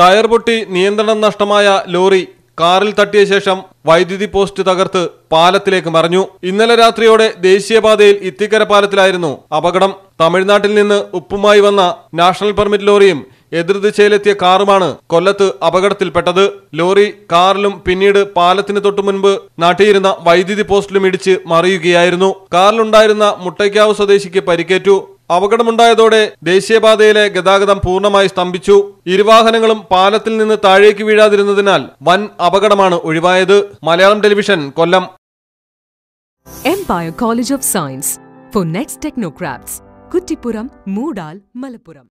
tyre പൊട്ടി നിയന്ത്രണം നഷ്ടമായ ലോറി കാറിൽ തട്ടിയ ശേഷം വൈദ്യുതി പോസ്റ്റ് തകർത്ത് പാലത്തിലേക്ക് മറിഞ്ഞു ഇന്നലെ രാത്രിയോടെ ദേശീയപാതയിൽ ഇത്തിക്കര പാലത്തിലായിരുന്നു അപകടം തമിഴ്നാട്ടിൽ നിന്ന് ഉപ്പുമായി വന്ന നാഷണൽ പെർമിറ്റ് ലോറിയും എതിർദിശയിലെത്തിയ കാറുമാണ് കൊല്ലത്ത് അപകടത്തിൽപ്പെട്ടത് ലോറി കാറിലും പിന്നീട് പാലത്തിന് തൊട്ടു മുൻപ് നാട്ടിയിരുന്ന വൈദ്യുതി പോസ്റ്റിലും ഇടിച്ച് മറിയുകയായിരുന്നു കാറിലുണ്ടായിരുന്ന മുട്ടയ്ക്കാവ് സ്വദേശിക്ക് പരിക്കേറ്റു അപകടമുണ്ടായതോടെ ദേശീയപാതയിലെ ഗതാഗതം പൂർണ്ണമായി സ്തംഭിച്ചു ഇരുവാഹനങ്ങളും പാലത്തിൽ നിന്ന് താഴേക്ക് വീഴാതിരുന്നതിനാൽ വൻ അപകടമാണ് ഒഴിവായത് Malayalam television Kollam empire college of science for next technocraft Kuttippuram Moodal Malappuram